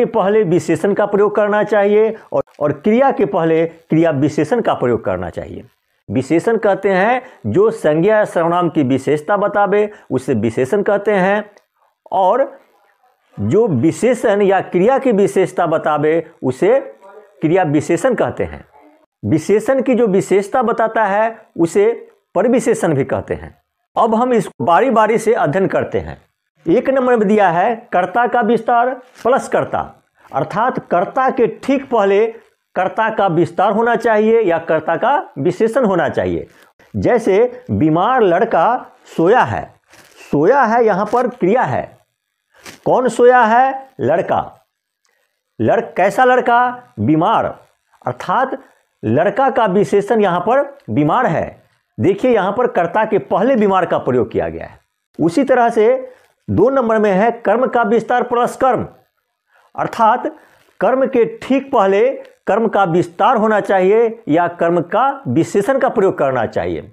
के पहले विशेषण का प्रयोग करना चाहिए और और क्रिया के पहले क्रिया विशेषण का प्रयोग करना चाहिए विशेषण कहते हैं जो संज्ञा सर्वनाम की विशेषता बतावे उसे विशेषण कहते हैं और जो विशेषण या क्रिया की विशेषता बतावे उसे क्रिया विशेषण कहते हैं विशेषण की जो विशेषता बताता है उसे परविशेषण भी कहते हैं अब हम इसको बारी बारी से अध्ययन करते हैं एक नंबर में दिया है कर्ता का विस्तार प्लस कर्ता अर्थात कर्ता के ठीक पहले कर्ता का विस्तार होना चाहिए या कर्ता का विशेषण होना चाहिए जैसे बीमार लड़का सोया है सोया है यहाँ पर क्रिया है कौन सोया है लड़का लड़ कैसा लड़का बीमार अर्थात लड़का का विशेषण यहाँ पर बीमार है देखिए यहाँ पर कर्ता के पहले बीमार का प्रयोग किया गया है उसी तरह से दो नंबर में है कर्म का विस्तार प्लस कर्म अर्थात कर्म के ठीक पहले कर्म का विस्तार होना चाहिए या कर्म का विशेषण का प्रयोग करना चाहिए